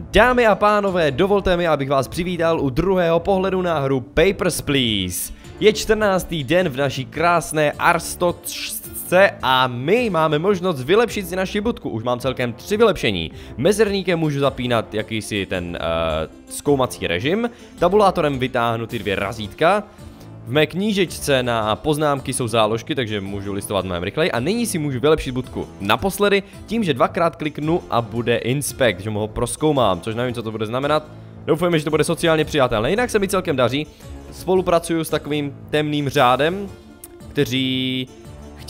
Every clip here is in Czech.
Dámy a pánové, dovolte mi, abych vás přivítal u druhého pohledu na hru Papers, Please. Je 14. den v naší krásné Arstočce a my máme možnost vylepšit si naši budku. Už mám celkem tři vylepšení. Mezerníkem můžu zapínat jakýsi ten uh, zkoumací režim, tabulátorem vytáhnu ty dvě razítka, v mé knížečce na poznámky jsou záložky, takže můžu listovat mnohem rychleji. A nyní si můžu vylepšit budku naposledy tím, že dvakrát kliknu a bude inspect, že mu ho proskoumám, což nevím, co to bude znamenat. Doufujeme, že to bude sociálně přijatelné. Jinak se mi celkem daří. Spolupracuju s takovým temným řádem, kteří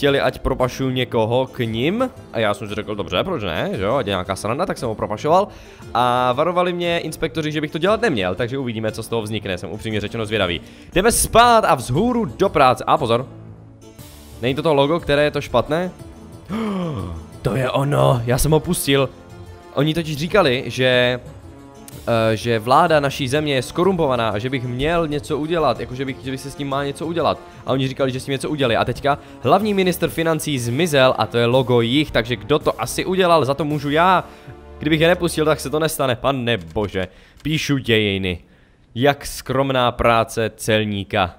chtěli, ať propašuju někoho k ním. A já jsem si řekl, dobře, proč ne, že jo, ať je nějaká sranda, tak jsem ho propašoval. A varovali mě inspektoři, že bych to dělat neměl, takže uvidíme, co z toho vznikne, jsem upřímně řečeno zvědavý. Jdeme spát a vzhůru do práce. A pozor. Není to to logo, které je to špatné? To je ono, já jsem ho pustil. Oni totiž říkali, že Eh, že vláda naší země je skorumpovaná a že bych měl něco udělat, jako že bych, že bych se s ním má něco udělat. A oni říkali, že s ním něco udělali. A teďka hlavní minister financí zmizel a to je logo jich, takže kdo to asi udělal, za to můžu já. Kdybych je nepustil, tak se to nestane, pane bože. Píšu dějiny. Jak skromná práce celníka.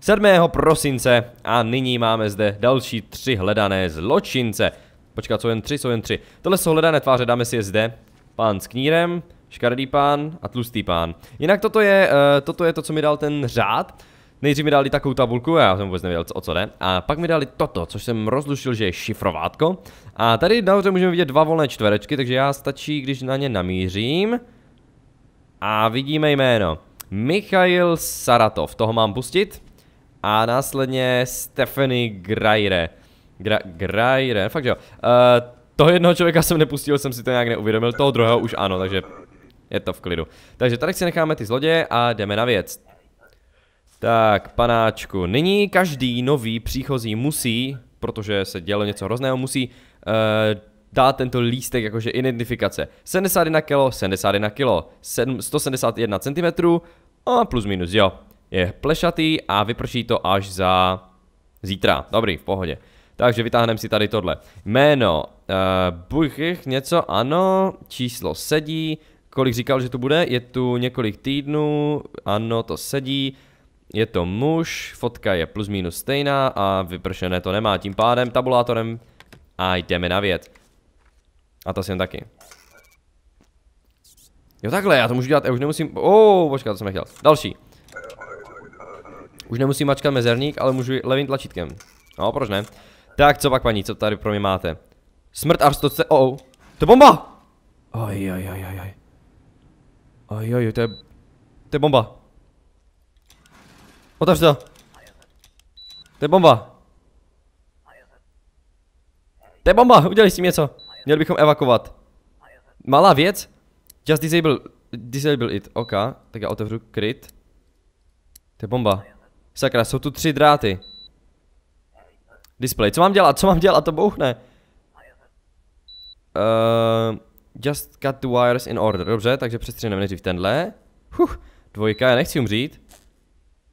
7. prosince a nyní máme zde další tři hledané zločince. Počkat, jsou jen tři, jsou jen tři. Tohle jsou hledané tváře, dáme si je zde. Pán s knírem, Škaredý pán a tlustý pán. Jinak toto je, uh, toto je to, co mi dal ten řád. Nejdřív mi dali takovou tabulku, já jsem vůbec nevěděl, o co jde. A pak mi dali toto, což jsem rozlušil, že je šifrovátko. A tady nahoře můžeme vidět dva volné čtverečky, takže já stačí, když na ně namířím. A vidíme jméno. Michail Saratov, toho mám pustit. A následně Stephanie Greire. Gra Greire, fakt jo. Uh, toho jednoho člověka jsem nepustil, jsem si to nějak neuvědomil, toho druhého už ano, takže je to v klidu. Takže tady si necháme ty zloděje a jdeme na věc. Tak, panáčku, nyní každý nový příchozí musí, protože se dělo něco hrozného, musí uh, dát tento lístek jakože identifikace. 71 kilo, 71 kilo, 171 cm a plus minus, jo. Je plešatý a vyprší to až za zítra. Dobrý, v pohodě. Takže vytáhneme si tady tohle. Jméno, uh, eh, buch, něco, ano, číslo sedí, kolik říkal, že to bude. Je tu několik týdnů, ano, to sedí. Je to muž, fotka je plus minus stejná a vypršené to nemá. Tím pádem tabulátorem a jdeme na věd. A to jsem taky. Jo takhle, já to můžu dělat, já už nemusím, oh, počkat, to jsem nechtěl. Další. Už nemusím mačkat mezerník, ale můžu levým tlačítkem. No, proč ne? Tak, co pak paní, co tady pro mě máte? Smrt Arstoce, oh, oh. To bomba! Oj, oj, oj, oj, oj oj, to je... To je bomba. Otevř to. To je bomba. To je bomba, udělali s tím něco. Měli bychom evakovat. Malá věc. Just disable, disable it, ok. Tak já otevřu kryt. To je bomba. Sakra, jsou tu tři dráty. Display, co mám dělat, co mám dělat, to bouchne. Uh, Just cut the wires in order. Dobře, takže přestřeneme nejdřív tenhle. Huh, dvojka, já nechci umřít.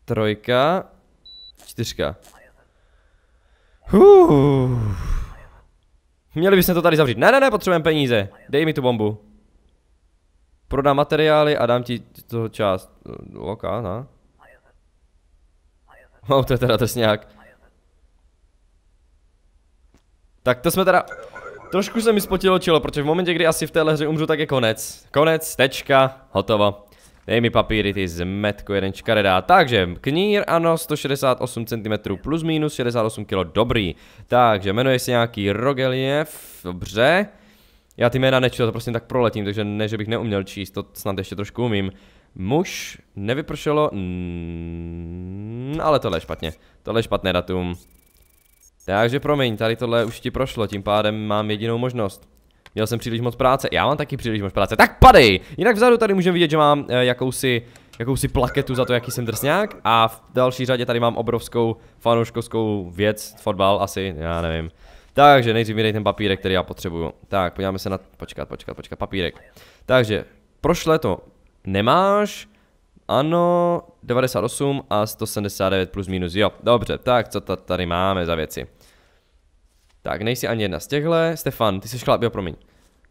Trojka. Čtyřka. Huh. Měli bychom to tady zavřít. Ne, ne, ne, potřebujeme peníze. Dej mi tu bombu. Prodám materiály a dám ti to část. Eh, loka, na. No. Wow, to je teda nějak. Tak to jsme teda Trošku se mi spotilo čelo, protože v momentě, kdy asi v téhle hře umřu, tak je konec. Konec, tečka, hotovo. Dej mi papíry, ty zmetku, jeden čkaredá. Takže, knír, ano, 168 cm plus minus, 68 kg, dobrý. Takže, jmenuje se nějaký Rogeliev, dobře. Já ty jména nečtu, to prostě tak proletím, takže ne, že bych neuměl číst, to snad ještě trošku umím. Muž, nevypršelo, mm, ale tohle je špatně, tohle je špatné datum. Takže promiň, tady tohle už ti prošlo, tím pádem mám jedinou možnost. Měl jsem příliš moc práce, já mám taky příliš moc práce, tak padej! Jinak vzadu tady můžeme vidět, že mám e, jakousi, jakousi plaketu za to, jaký jsem drsňák a v další řadě tady mám obrovskou fanouškovskou věc, fotbal asi, já nevím. Takže nejdřív mi dej ten papírek, který já potřebuju. Tak, podíváme se na... Počkat, počkat, počkat, papírek. Takže, prošle to nemáš, ano, 98 a 179 plus minus, jo, dobře, tak co tady máme za věci? Tak, nejsi ani jedna z těchhle. Stefan, ty jsi chlap, jo, promiň.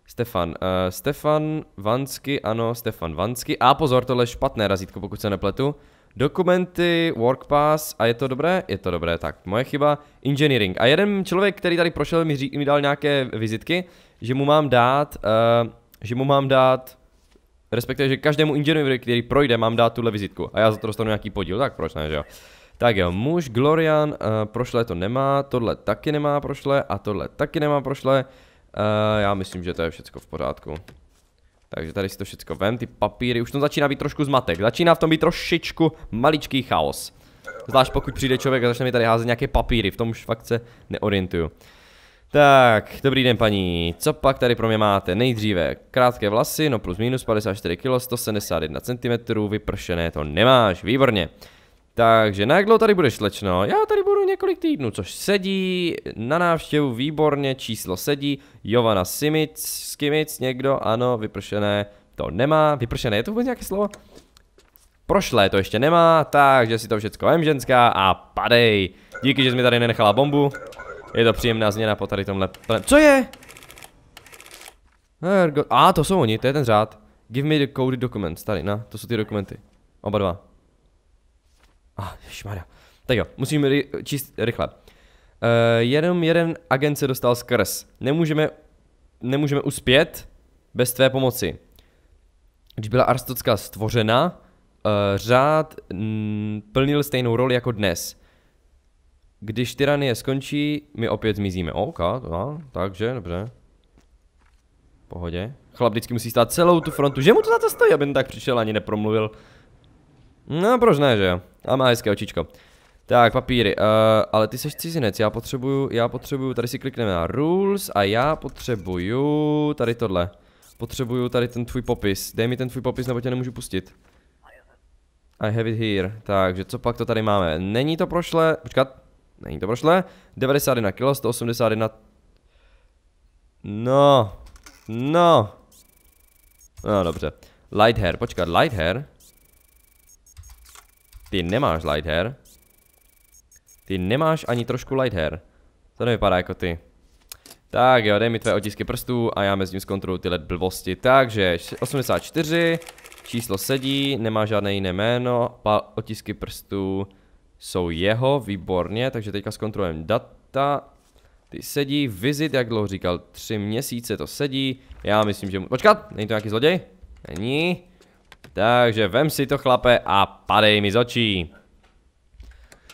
Stefan, uh, Stefan Vansky, ano, Stefan Vansky. A pozor, tohle je špatné razítko, pokud se nepletu. Dokumenty, work pass, a je to dobré? Je to dobré, tak, moje chyba. Engineering. A jeden člověk, který tady prošel, mi, řík, mi dal nějaké vizitky, že mu mám dát, uh, že mu mám dát, respektive, že každému inženýrovi, který projde, mám dát tuhle vizitku. A já za to dostanu nějaký podíl, tak proč ne, že jo? Tak jo, muž Glorian uh, eh, prošle to nemá, tohle taky nemá prošle a tohle taky nemá prošle. Uh, já myslím, že to je všechno v pořádku. Takže tady si to všechno vem, ty papíry, už to začíná být trošku zmatek, začíná v tom být trošičku maličký chaos. Zvlášť pokud přijde člověk a začne mi tady házet nějaké papíry, v tom už fakt se neorientuju. Tak, dobrý den paní, co pak tady pro mě máte? Nejdříve krátké vlasy, no plus minus 54 kg, 171 cm, vypršené to nemáš, výborně. Takže na jak dlouho tady budeš, slečno? Já tady budu několik týdnů, což sedí, na návštěvu výborně, číslo sedí, Jovana Simic, Skimic, někdo, ano, vypršené, to nemá, vypršené, je to vůbec nějaké slovo? Prošlé to ještě nemá, takže si to všecko vem ženská a padej. Díky, že jsi mi tady nenechala bombu. Je to příjemná změna po tady tomhle Co je? A to jsou oni, to je ten řád. Give me the coded documents, tady, na, to jsou ty dokumenty. Oba dva. Ah, šmada. Tak jo, musíme ry- číst rychle. Uh, jenom jeden agent se dostal skrz. Nemůžeme, nemůžeme uspět bez tvé pomoci. Když byla Arstotská stvořena, uh, řád mm, plnil stejnou roli jako dnes. Když tyranie skončí, my opět zmizíme. OK, no, takže, dobře. Pohodě. Chlap vždycky musí stát celou tu frontu. Že mu to za to stojí, aby tak přišel ani nepromluvil. No proč ne, že jo? A má hezké očičko. Tak, papíry, uh, ale ty seš cizinec, já potřebuju, já potřebuju, tady si klikneme na rules a já potřebuju tady tohle. Potřebuju tady ten tvůj popis, dej mi ten tvůj popis, nebo tě nemůžu pustit. I have it here, takže co pak to tady máme, není to prošle, počkat, není to prošle, 91 kg, 181, no, no, no dobře, light hair, počkat, light hair, ty nemáš light hair. Ty nemáš ani trošku light hair. To nevypadá jako ty. Tak jo, dej mi tvé otisky prstů a já mezi tím zkontroluji tyhle blbosti. Takže 84, číslo sedí, nemá žádné jiné jméno, pa, otisky prstů jsou jeho, výborně, takže teďka zkontrolujeme data. Ty sedí, vizit, jak dlouho říkal, tři měsíce to sedí, já myslím, že... Mu... Počkat, není to nějaký zloděj? Není. Takže vem si to chlape a padej mi z očí.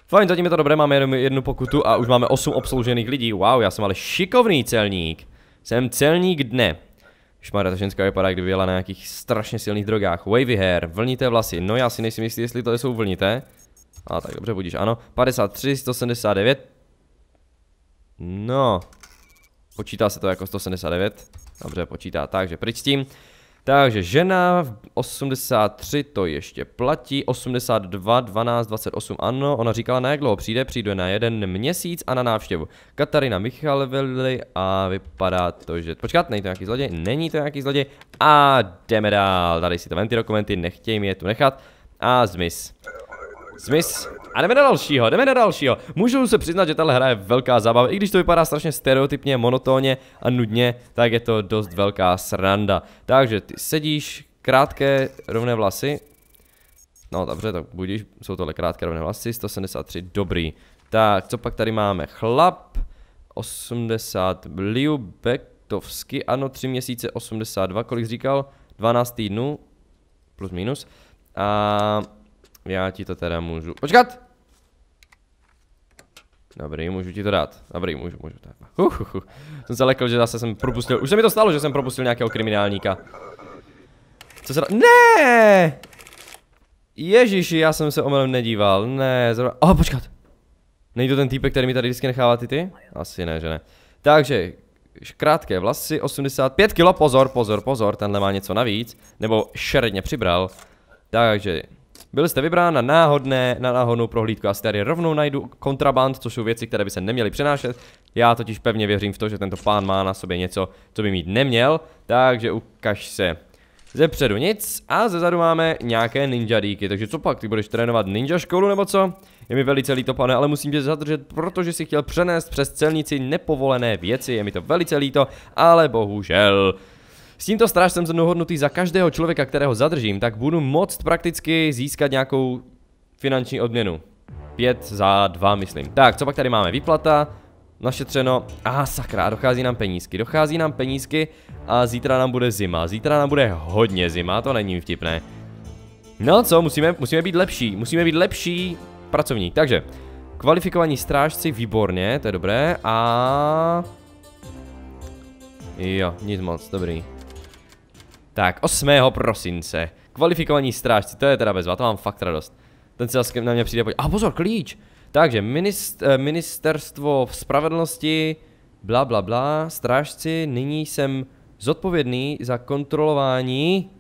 Fajn, zatím je to dobré, máme jenom jednu pokutu a už máme 8 obsloužených lidí. Wow, já jsem ale šikovný celník. Jsem celník dne. Šmarja, ta ženská vypadá, kdyby byla na nějakých strašně silných drogách. Wavy hair, vlnité vlasy. No já si nejsem jistý, jestli to jsou vlnité. A tak dobře, budíš, ano. 53, 179. No. Počítá se to jako 179. Dobře, počítá, takže pryč s tím. Takže žena v 83 to ještě platí, 82, 12, 28, ano, ona říkala, na jak dlouho přijde, přijde na jeden měsíc a na návštěvu. Katarina Michalvili a vypadá to, že... Počkat, není to nějaký zloděj, není to nějaký zloděj a jdeme dál, tady si to ventý dokumenty, nechtějí mi je tu nechat a zmiz. Smith. A jdeme na dalšího, jdeme na dalšího. Můžu se přiznat, že tahle hra je velká zábava, i když to vypadá strašně stereotypně, monotónně a nudně, tak je to dost velká sranda. Takže ty sedíš, krátké rovné vlasy. No dobře, tak budíš, jsou tohle krátké rovné vlasy, 173, dobrý. Tak, co pak tady máme? Chlap, 80, Liu Bektovsky, ano, 3 měsíce, 82, kolik říkal? 12 týdnů, plus minus. A já ti to teda můžu... Počkat! Dobrý, můžu ti to dát. Dobrý, můžu, můžu. Tak. Uh, uh, uh. Jsem se lekl, že zase jsem propustil. Už se mi to stalo, že jsem propustil nějakého kriminálníka. Co se Ne! Ježíši, já jsem se omylem nedíval. Ne, zrovna... Oh, počkat. Není to ten týpek, který mi tady vždycky nechává ty ty? Asi ne, že ne. Takže, krátké vlasy, 85 kilo, pozor, pozor, pozor, tenhle má něco navíc. Nebo šeredně přibral. Takže, byl jste vybrán na náhodné, na náhodnou prohlídku. Asi tady rovnou najdu kontraband, což jsou věci, které by se neměly přenášet. Já totiž pevně věřím v to, že tento pán má na sobě něco, co by mít neměl, takže ukaž se. Ze předu nic a zezadu máme nějaké ninja díky, takže co pak, ty budeš trénovat ninja školu nebo co? Je mi velice líto pane, ale musím tě zadržet, protože si chtěl přenést přes celnici nepovolené věci, je mi to velice líto, ale bohužel s tímto strážcem jsem dohodnutý za každého člověka, kterého zadržím, tak budu moct prakticky získat nějakou finanční odměnu. Pět za dva, myslím. Tak, co pak tady máme? Výplata, našetřeno. ah, sakra, dochází nám penízky. Dochází nám penízky a zítra nám bude zima. Zítra nám bude hodně zima, to není vtipné. No co, musíme, musíme být lepší. Musíme být lepší pracovník. Takže, kvalifikovaní strážci, výborně, to je dobré. A... Jo, nic moc, dobrý. Tak, 8. prosince. Kvalifikovaní strážci, to je teda bezva, to mám fakt radost. Ten se zase na mě přijde pojď. A pozor, klíč! Takže minist, eh, ministerstvo spravedlnosti, bla bla bla, strážci, nyní jsem zodpovědný za kontrolování...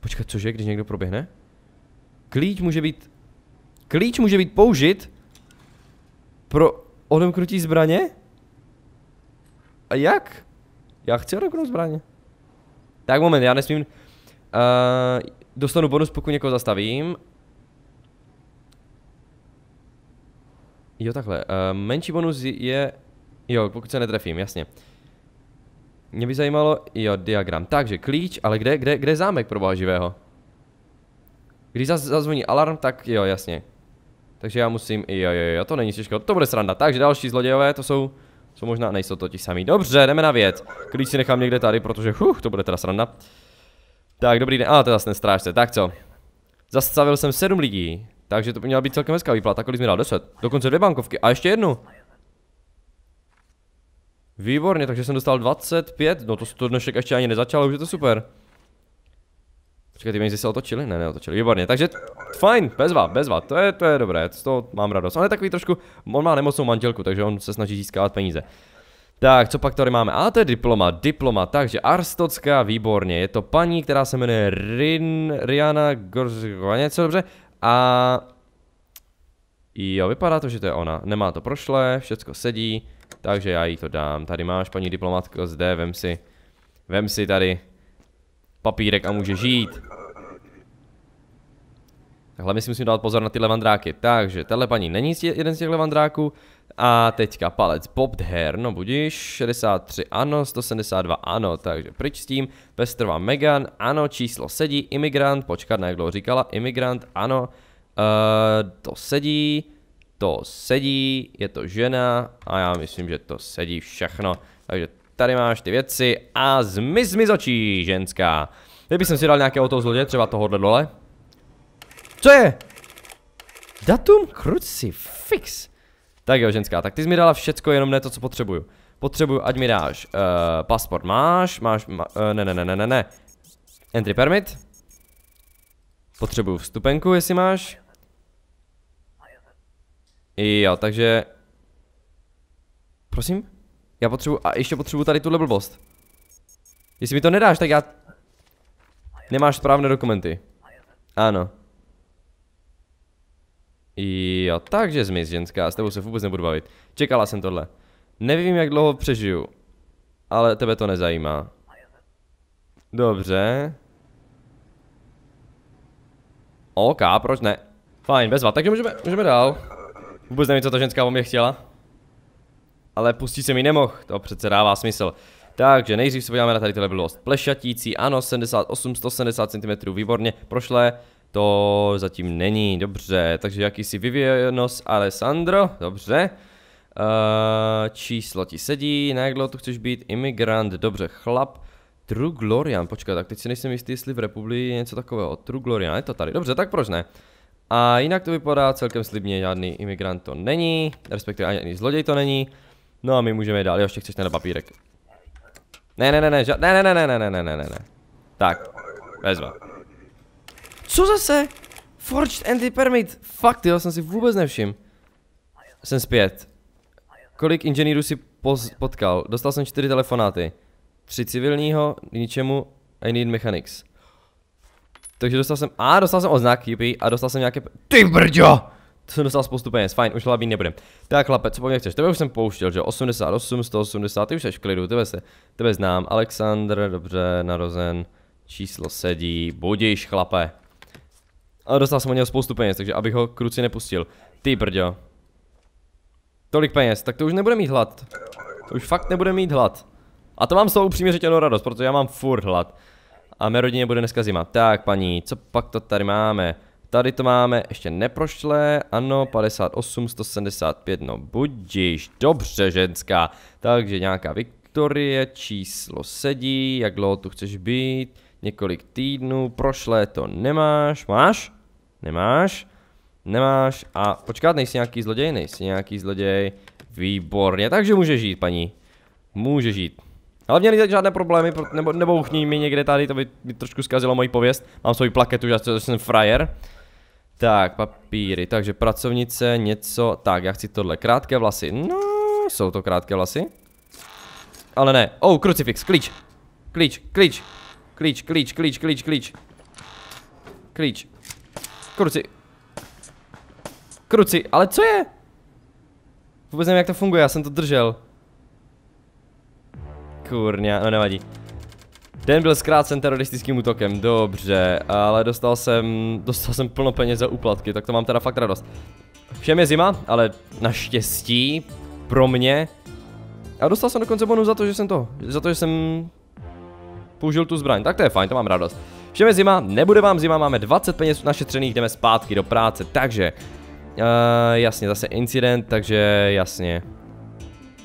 Počkat, cože, když někdo proběhne? Klíč může být... Klíč může být použit pro odemknutí zbraně? A jak? Já chci odemknout zbraně. Tak moment, já nesmím... Uh, dostanu bonus, pokud někoho zastavím. Jo, takhle. Uh, menší bonus je... Jo, pokud se netrefím, jasně. Mě by zajímalo... Jo, diagram. Takže klíč, ale kde, kde, kde je zámek pro boha živého? Když zazvoní alarm, tak jo, jasně. Takže já musím... Jo, jo, jo, to není těžké. To bude sranda. Takže další zlodějové, to jsou... Co možná nejsou ti samý. Dobře, jdeme na věc. Klíč si nechám někde tady, protože huh, to bude teda sranda. Tak, dobrý den. A, to je vlastně strážce. Tak co? Zastavil jsem sedm lidí, takže to by měla být celkem hezká výplata. Kolik mi dal? Deset. Dokonce dvě bankovky. A ještě jednu. Výborně, takže jsem dostal 25. No to, to dnešek ještě ani nezačal, už je to super. Počkej, ty mezi se otočili? Ne, neotočili, výborně, takže fajn, bezva, bezva, to je, to je dobré, z toho mám radost. On je takový trošku, on má nemocnou manželku, takže on se snaží získávat peníze. Tak, co pak tady máme? A to je diploma, diploma, takže Arstocká, výborně, je to paní, která se jmenuje Rin, Riana Gorzgova, něco dobře, a... Jo, vypadá to, že to je ona, nemá to prošlé, všecko sedí, takže já jí to dám, tady máš paní diplomatko, zde, vem si, vem si tady papírek a může žít. Takhle my si musíme dát pozor na ty levandráky. Takže, tahle paní není jeden z těch levandráků. A teďka palec Bob Hair, no budíš, 63 ano, 172 ano, takže pryč s tím, Pestrova Megan, ano, číslo sedí, imigrant, počkat, na jak dlouho říkala, imigrant, ano, uh, to sedí, to sedí, je to žena a já myslím, že to sedí všechno, takže tady máš ty věci a zmiz, zmiz očí, ženská. Kdyby jsem si dal nějakého toho zloděje, třeba tohohle dole. Co je? Datum fix. Tak jo, ženská, tak ty jsi mi dala všecko, jenom ne to, co potřebuju. Potřebuju, ať mi dáš. Uh, pasport máš, máš, ma, uh, ne, ne, ne, ne, ne, ne. Entry permit. Potřebuju vstupenku, jestli máš. Jo, takže... Prosím? Já potřebuji, a ještě potřebuji tady tuhle blbost. Jestli mi to nedáš, tak já... Nemáš správné dokumenty. Ano. Jo, takže zmiz, ženská, s tebou se vůbec nebudu bavit. Čekala jsem tohle. Nevím, jak dlouho přežiju. Ale tebe to nezajímá. Dobře. OK, proč ne? Fajn, bezva, takže můžeme, můžeme dál. Vůbec nevím, co ta ženská o mě chtěla ale pustit se mi nemohl, to přece dává smysl. Takže nejdřív se podíváme na tady tyhle bylost. Plešatící, ano, 78, 170 cm, výborně, prošlé. To zatím není, dobře. Takže jakýsi Vivienos Alessandro, dobře. Uh, číslo ti sedí, na jak dlouho tu chceš být? Imigrant, dobře, chlap. True Glorian, počkej, tak teď si nejsem jistý, jestli v republi je něco takového. True Glorian, je to tady, dobře, tak proč ne? A jinak to vypadá celkem slibně, žádný imigrant to není, respektive ani zloděj to není. No a my můžeme jít dál, jo, ještě chceš ten papírek. Ne, ne, ne, ne, ne, ne, ne, ne, ne, ne, ne, ne, ne. ne. Tak, vezme. Co zase? Forged anti-permit. Fakt, jo, jsem si vůbec nevšim. Jsem zpět. Kolik inženýrů si potkal? Dostal jsem čtyři telefonáty. Tři civilního, ničemu, I need mechanics. Takže dostal jsem, a dostal jsem oznak, jupi, a dostal jsem nějaké, ty brďo! To jsem dostal spoustu peněz, fajn, už hlavní nebudem. Tak chlape, co po mně chceš? Tebe už jsem pouštěl, že 88, 180, ty už jsi v klidu, tebe, se, tebe znám. Alexandr, dobře, narozen, číslo sedí, budíš chlape. Ale dostal jsem od něho spoustu peněz, takže abych ho kruci nepustil. Ty brďo. Tolik peněz, tak to už nebude mít hlad. To už fakt nebude mít hlad. A to mám s toho upřímně řečeno radost, protože já mám furt hlad. A mé rodině bude dneska zima. Tak paní, co pak to tady máme? Tady to máme ještě neprošlé, ano, 58, 175, no budíš, dobře ženská. Takže nějaká Viktorie, číslo sedí, jak dlouho tu chceš být, několik týdnů, prošlé to nemáš, máš? Nemáš? Nemáš a počkat, nejsi nějaký zloděj, nejsi nějaký zloděj, výborně, takže může žít paní, může žít. Ale měli teď žádné problémy, nebo, nebo uchní mi někde tady, to by mi trošku zkazilo moji pověst. Mám svůj plaketu, že jsem frajer. Tak, papíry, takže pracovnice, něco, tak, já chci tohle, krátké vlasy, no, jsou to krátké vlasy. Ale ne, oh, krucifix, klíč, klíč, klíč, klíč, klíč, klíč, klíč, klíč, klíč, kruci, kruci, ale co je? Vůbec nevím, jak to funguje, já jsem to držel. Kurňa, no nevadí. Den byl zkrácen teroristickým útokem, dobře, ale dostal jsem, dostal jsem plno peněz za úplatky, tak to mám teda fakt radost. Všem je zima, ale naštěstí pro mě. A dostal jsem dokonce bonus za to, že jsem to, za to, že jsem použil tu zbraň, tak to je fajn, to mám radost. Všem je zima, nebude vám zima, máme 20 peněz našetřených, jdeme zpátky do práce, takže... Uh, jasně, zase incident, takže jasně.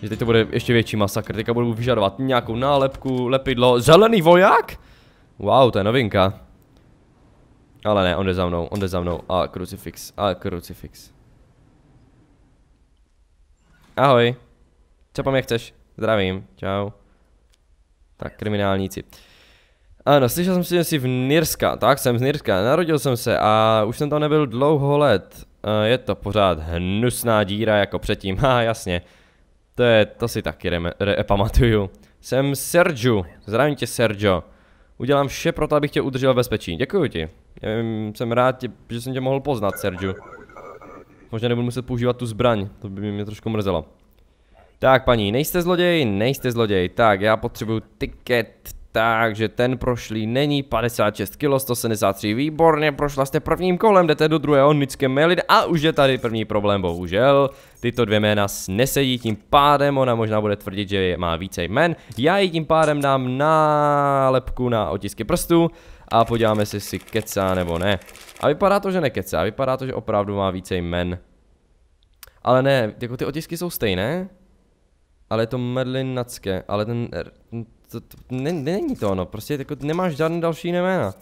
Že teď to bude ještě větší masakr. Teďka budu vyžadovat nějakou nálepku, lepidlo. Zelený voják? Wow, to je novinka. Ale ne, on jde za mnou, on jde za mnou. A krucifix, a krucifix. Ahoj. Co po mě chceš? Zdravím, čau. Tak, kriminálníci. Ano, slyšel jsem si, že jsi v Nirska. Tak, jsem z Nirska. Narodil jsem se a už jsem tam nebyl dlouho let. Eh, je to pořád hnusná díra jako předtím. Ha, jasně. To je, to si taky re, re, pamatuju. Jsem Sergio, zdravím tě Sergio. Udělám vše pro to, abych tě udržel v bezpečí. Děkuji ti. Vím, jsem rád, tě, že jsem tě mohl poznat, Sergio. Možná nebudu muset používat tu zbraň, to by mě trošku mrzelo. Tak paní, nejste zloděj, nejste zloděj. Tak, já potřebuju tiket, takže ten prošlý není 56 kg, 173, výborně, prošla jste prvním kolem, jdete do druhého Nické Melit a už je tady první problém, bohužel. Tyto dvě jména nesedí, tím pádem ona možná bude tvrdit, že má více jmen. Já ji tím pádem dám nálepku na otisky prstů a podíváme se, jestli kecá nebo ne. A vypadá to, že nekecá, vypadá to, že opravdu má více jmen. Ale ne, jako ty otisky jsou stejné, ale je to Nacke, ale ten to, to ne, není to ono, prostě jako nemáš žádný další jména.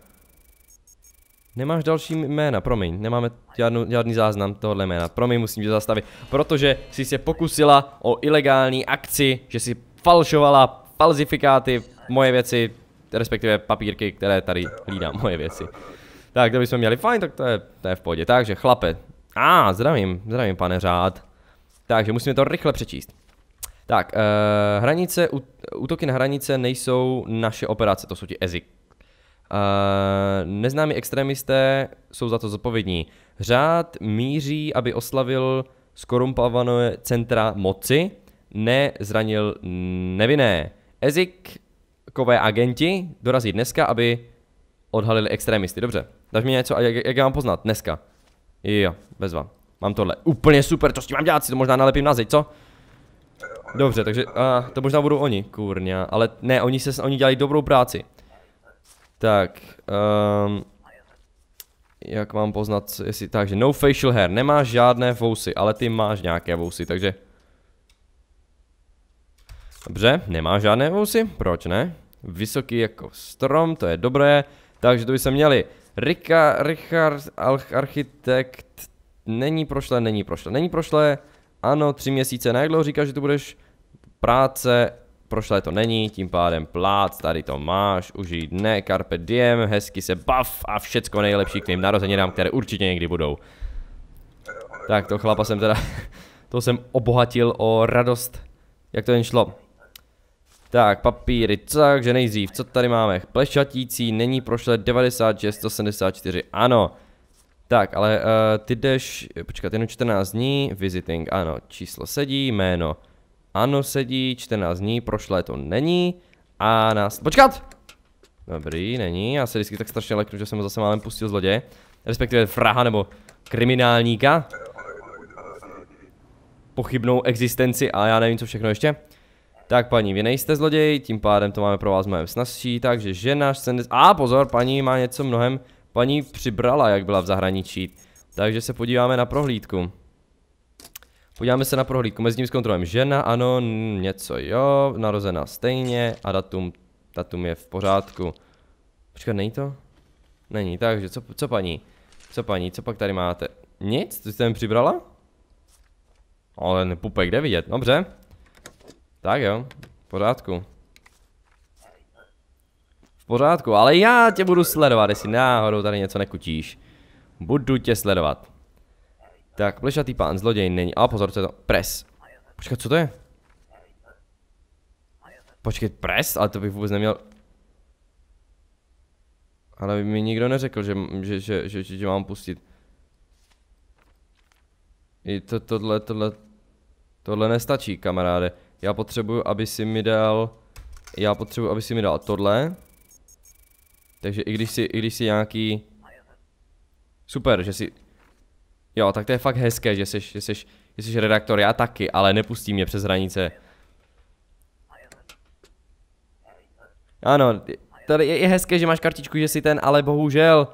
Nemáš další jména, promiň, nemáme žádnou, žádný záznam tohohle jména, promiň, musím tě zastavit, protože jsi se pokusila o ilegální akci, že jsi falšovala falzifikáty, moje věci, respektive papírky, které tady hlídám, moje věci. Tak, to bychom měli, fajn, tak to je, to je v pohodě, takže chlape, a ah, zdravím, zdravím pane řád, takže musíme to rychle přečíst. Tak, uh, hranice, útoky na hranice nejsou naše operace, to jsou ti EZIK. Uh, neznámí extremisté jsou za to zodpovědní. Řád míří, aby oslavil skorumpované centra moci, nezranil nevinné. Ezikové agenti dorazí dneska, aby odhalili extremisty. Dobře, dáš mi něco, jak, jak já mám poznat? Dneska. Jo, bezva. Mám tohle. Úplně super, co s tím mám dělat? Si to možná nalepím na zeď, co? Dobře, takže a, to možná budou oni, kurňa, ale ne, oni se oni dělají dobrou práci. Tak, um, jak mám poznat, jestli, takže no facial hair, nemáš žádné vousy, ale ty máš nějaké vousy, takže. Dobře, nemáš žádné vousy, proč ne? Vysoký jako strom, to je dobré, takže to by se měli. Rika, Richard, architekt, není prošlé, není prošlé, není prošlé. Ano, tři měsíce. Na jak dlouho říkáš, že tu budeš práce? Prošlé to není, tím pádem plát, tady to máš, užij dne, carpe diem, hezky se bav a všecko nejlepší k tým narozeninám, které určitě někdy budou. Tak to chlapa jsem teda, to jsem obohatil o radost, jak to jen šlo. Tak, papíry, takže nejdřív, co tady máme? Plešatící není prošle 96, 174, ano. Tak, ale uh, ty jdeš, počkat, jenom 14 dní, visiting, ano, číslo sedí, jméno, ano, sedí, 14 dní, prošlé to není, a nás, počkat! Dobrý, není, já se vždycky tak strašně leknu, že jsem ho zase málem pustil z lodě, respektive fraha nebo kriminálníka. Pochybnou existenci a já nevím co všechno ještě. Tak paní, vy nejste zloděj, tím pádem to máme pro vás mnohem snazší, takže žena, 70... A pozor, paní má něco mnohem Paní přibrala, jak byla v zahraničí. Takže se podíváme na prohlídku. Podíváme se na prohlídku, mezi tím zkontrolujeme žena, ano, něco jo, narozená stejně a datum, datum je v pořádku. Počkat, není to? Není, takže co, co paní? Co paní, co pak tady máte? Nic? Co jste mi přibrala? Ale pupek, kde vidět, dobře. Tak jo, v pořádku pořádku, ale já tě budu sledovat, jestli náhodou tady něco nekutíš. Budu tě sledovat. Tak, plešatý pán, zloděj není. A pozor, co je to? Pres. Počkej, co to je? Počkej, pres? Ale to bych vůbec neměl... Ale mi nikdo neřekl, že, že, že, že, že, že mám pustit. I to, tohle, tohle, tohle nestačí, kamaráde. Já potřebuju, aby si mi dal, já potřebuju, aby si mi dal tohle. Takže i když si, i když si nějaký... Super, že si... Jo, tak to je fakt hezké, že jsi, že jsi, že jsi redaktor, já taky, ale nepustí mě přes hranice. Ano, tady je, je hezké, že máš kartičku, že jsi ten, ale bohužel,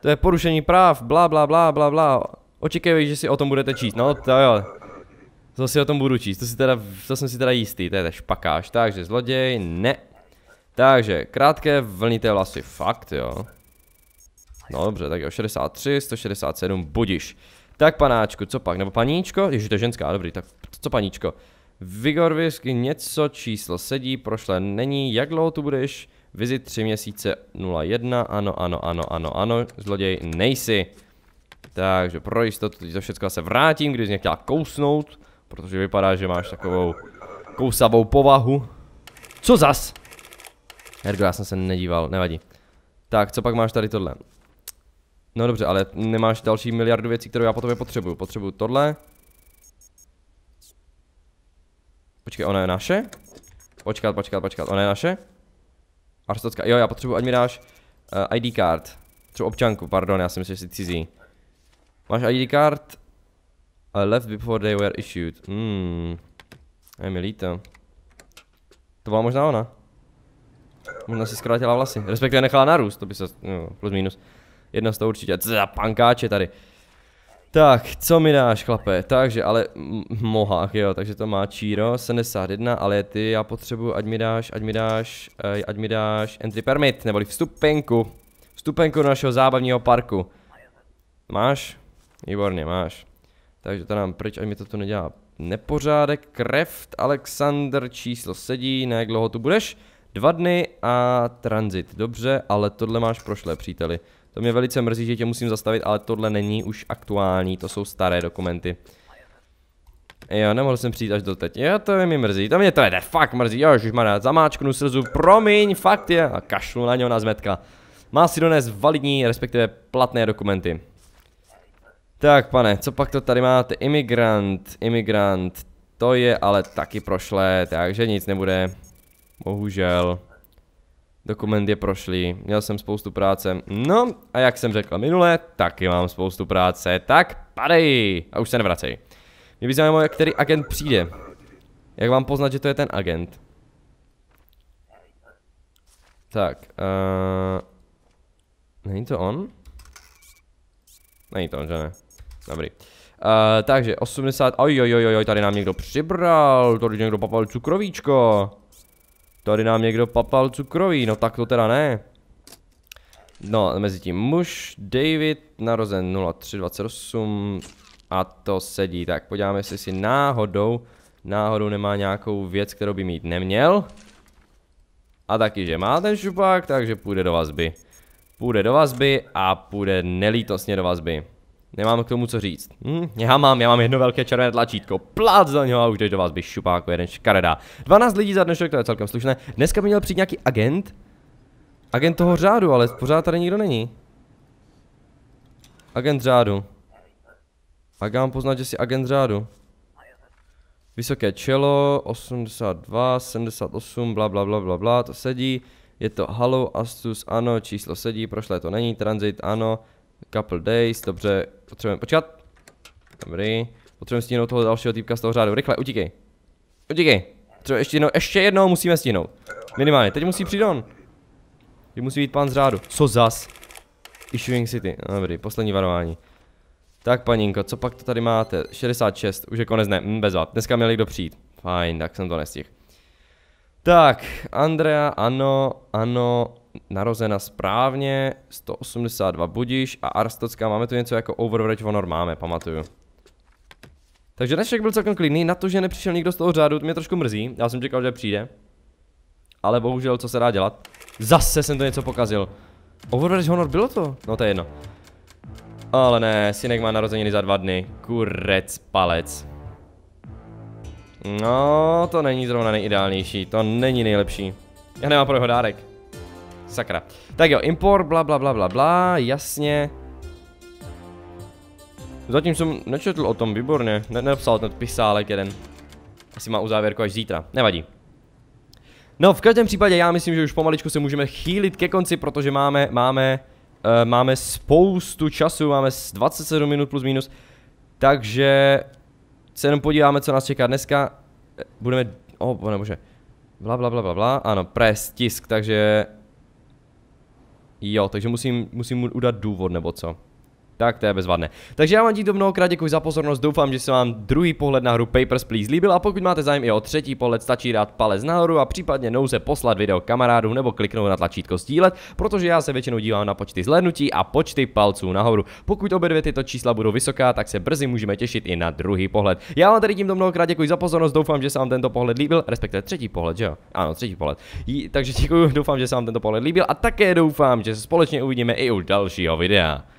to je porušení práv, bla bla bla bla bla. Očekávej, že si o tom budete číst, no to jo. To si o tom budu číst, to, si teda, to jsem si teda jistý, to je ta špakáš, takže zloděj, ne. Takže, krátké vlnité vlasy, fakt jo. No dobře, tak jo, 63, 167, budiš. Tak panáčku, co pak, nebo paníčko? Ježiš, to je ženská, dobrý, tak co paníčko? Vigor whisky, něco, číslo sedí, prošle není, jak dlouho tu budeš? Vizit 3 měsíce 01, ano, ano, ano, ano, ano, zloděj nejsi. Takže pro jistotu to všechno se vrátím, když jsi chtěla kousnout, protože vypadá, že máš takovou kousavou povahu. Co zas? Ergo, já jsem se nedíval, nevadí. Tak, co pak máš tady tohle? No dobře, ale nemáš další miliardu věcí, kterou já po tobě potřebuju. Potřebuju tohle. Počkej, ona je naše? Počkat, počkat, počkat, ona je naše? Arstocka, jo, já potřebuji, ať mi dáš uh, eh, ID card. Třeba občanku, pardon, já jsem myslím, že jsi cizí. Máš ID card? I left before they were issued. Hmm. Je mi líto. To byla možná ona. Ona si zkrátila vlasy, respektive nechala narůst, to by se, no, plus minus. Jedna z toho určitě, co za pankáče tady. Tak, co mi dáš, chlape? Takže, ale mohák, jo, takže to má Číro, 71, ale ty, já potřebuji, ať mi dáš, ať mi dáš, ať mi dáš entry permit, neboli vstupenku. Vstupenku do našeho zábavního parku. Máš? Výborně, máš. Takže to nám pryč, ať mi to tu nedělá nepořádek. Kreft Alexander číslo sedí, na jak dlouho tu budeš? Dva dny a transit, dobře, ale tohle máš prošlé, příteli. To mě velice mrzí, že tě musím zastavit, ale tohle není už aktuální, to jsou staré dokumenty. Jo, nemohl jsem přijít až do teď. Jo, to mi mrzí, to mě to jde, fakt mrzí, jo, už má zamáčknu slzu, promiň, fakt je, a kašlu na něho na zmetka. Má si donést validní, respektive platné dokumenty. Tak pane, co pak to tady máte? Imigrant, imigrant, to je ale taky prošlé, takže nic nebude. Bohužel. Dokument je prošlý, měl jsem spoustu práce. No a jak jsem řekl minule, taky mám spoustu práce, tak padej a už se nevracej. Mě by zajímalo, jak který agent přijde. Jak vám poznat, že to je ten agent? Tak, uh... Není to on? Není to on, že ne? Dobrý. Uh, takže 80, ojojojoj, tady nám někdo přibral, tady někdo papal cukrovíčko. Tady nám někdo papal cukroví, no tak to teda ne. No, mezi tím muž, David, narozen 0328 a to sedí. Tak podíváme, jestli si náhodou, náhodou nemá nějakou věc, kterou by mít neměl. A taky, že má ten šupák, takže půjde do vazby. Půjde do vazby a půjde nelítostně do vazby. Nemám k tomu co říct. Hm, já mám, já mám jedno velké červené tlačítko. Plát za něho a už jdeš do vás, by šupá jeden škaredá. 12 lidí za dnešek, to je celkem slušné. Dneska by měl přijít nějaký agent. Agent toho řádu, ale pořád tady nikdo není. Agent řádu. A já mám poznat, že jsi agent řádu. Vysoké čelo, 82, 78, bla bla bla bla bla, to sedí. Je to Halo, Astus, ano, číslo sedí, prošlé to není, transit, ano, Couple days, dobře, potřebujeme počkat. Dobrý, potřebujeme stihnout toho dalšího týpka z toho řádu, rychle, utíkej. Utíkej. Potřebujeme ještě jednou, ještě jednou musíme stihnout. Minimálně, teď musí přijít on. Teď musí být pán z řádu, co zas? Issuing City, no, dobrý, poslední varování. Tak paninko, co pak to tady máte? 66, už je konec ne, mm, hm, bez vat. Dneska měli kdo přijít. Fajn, tak jsem to nestihl. Tak, Andrea, ano, ano, narozena správně, 182 budíš a Arstocká, máme tu něco jako Overwatch Honor máme, pamatuju. Takže dnešek byl celkem klidný, na to, že nepřišel nikdo z toho řádu, to mě trošku mrzí, já jsem čekal, že přijde. Ale bohužel, co se dá dělat? Zase jsem to něco pokazil. Overwatch Honor bylo to? No to je jedno. Ale ne, synek má narozeniny za dva dny. Kurec palec. No, to není zrovna nejideálnější, to není nejlepší. Já nemám pro jeho dárek sakra. Tak jo, import, bla bla bla bla bla, jasně. Zatím jsem nečetl o tom, výborně, ne, nepsal ten pisálek jeden. Asi má uzávěrku až zítra, nevadí. No, v každém případě já myslím, že už pomaličku se můžeme chýlit ke konci, protože máme, máme, uh, máme spoustu času, máme 27 minut plus minus. Takže se jenom podíváme, co nás čeká dneska. Eh, budeme, o oh, nebože, bla bla bla bla bla, ano, press, tisk, takže Jo, takže musím, musím mu udat důvod nebo co? tak to je bezvadné. Takže já vám tímto mnohokrát děkuji za pozornost, doufám, že se vám druhý pohled na hru Papers, Please líbil a pokud máte zájem i o třetí pohled, stačí dát palec nahoru a případně nouze poslat video kamarádům nebo kliknout na tlačítko sdílet, protože já se většinou dívám na počty zhlédnutí a počty palců nahoru. Pokud obě dvě tyto čísla budou vysoká, tak se brzy můžeme těšit i na druhý pohled. Já vám tady tímto mnohokrát děkuji za pozornost, doufám, že se vám tento pohled líbil, respektive třetí pohled, že jo? Ano, třetí pohled. J takže děkuji, doufám, že se vám tento pohled líbil a také doufám, že se společně uvidíme i u dalšího videa.